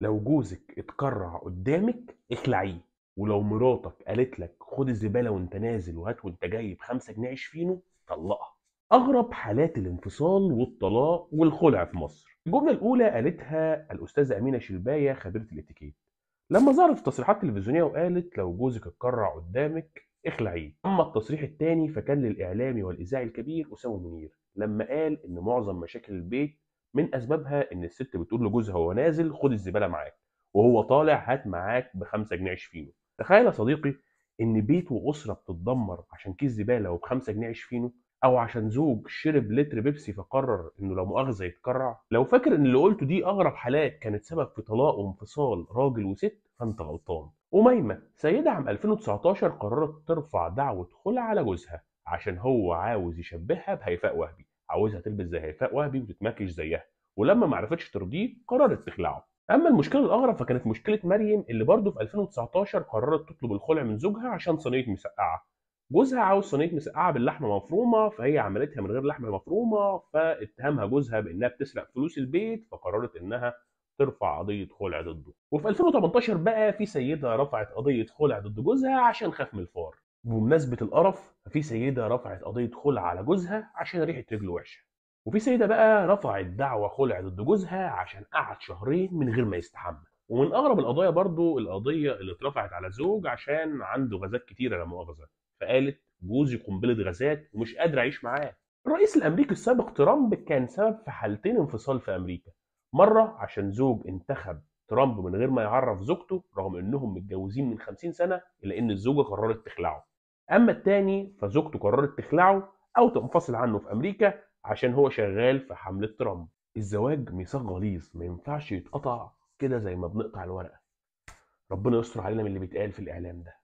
لو جوزك اتكرع قدامك اخلعيه ولو مراتك قالت لك خد الزباله وانت نازل وهات وانت جاي بخمسة جنيه عيش فينه طلقها اغرب حالات الانفصال والطلاق والخلع في مصر الجمله الاولى قالتها الاستاذه امينه شلبايه خبيره الاتيكيت لما ظهرت في تصريحات تلفزيونيه وقالت لو جوزك اتكرع قدامك اخلعيه اما التصريح الثاني فكان للاعلامي والاذاعي الكبير اسامه منير لما قال ان معظم مشاكل البيت من اسبابها ان الست بتقول لجوزها وهو نازل خد الزباله معاك وهو طالع هات معاك ب 5 جنيه 20 تخيل يا صديقي ان بيت واسره بتتدمر عشان كيس زباله وب 5 جنيه 20 او عشان زوج شرب لتر بيبسي فقرر انه لو مؤاخذه يتكرع لو فاكر ان اللي قلته دي اغرب حالات كانت سبب في طلاق وانفصال راجل وست فانت غلطان أميمة سيدة عام 2019 قررت ترفع دعوة خلع على جوزها عشان هو عاوز يشبهها بهيفاء وهبي عاوزها تلبس زي هيفاء وهبي وتتماكش زيها ولما ما عرفتش ترضيه قررت تخلعه اما المشكله الاغرب فكانت مشكله مريم اللي برضه في 2019 قررت تطلب الخلع من زوجها عشان صينيه مسقعه جوزها عاوز صينيه مسقعه باللحمه مفرومه فهي عملتها من غير لحمه مفرومه فاتهمها جوزها بانها بتسرق فلوس البيت فقررت انها ترفع قضيه خلع ضده وفي 2018 بقى في سيده رفعت قضيه خلع ضد جوزها عشان خاف من الفار بمناسبه القرف ففي سيده رفعت قضيه خلع على جوزها عشان ريحه رجله وحشه وفي سيده بقى رفعت دعوى خلع ضد جوزها عشان قعد شهرين من غير ما يستحمى ومن اغرب القضايا برضو القضيه اللي اترفعت على زوج عشان عنده غازات كتيره لا مؤاخذه فقالت جوزي قنبله غازات ومش قادر اعيش معاه الرئيس الامريكي السابق ترامب كان سبب في حالتين انفصال في امريكا مره عشان زوج انتخب ترامب من غير ما يعرف زوجته رغم انهم متجوزين من 50 سنه الا ان الزوجه قررت تخلعه اما التاني فزوجته قررت تخلعه او تنفصل عنه في امريكا عشان هو شغال في حمله ترامب الزواج ميثاق غليظ ما ينفعش يتقطع كده زي ما بنقطع الورقه ربنا يستر علينا من اللي بيتقال في الاعلام ده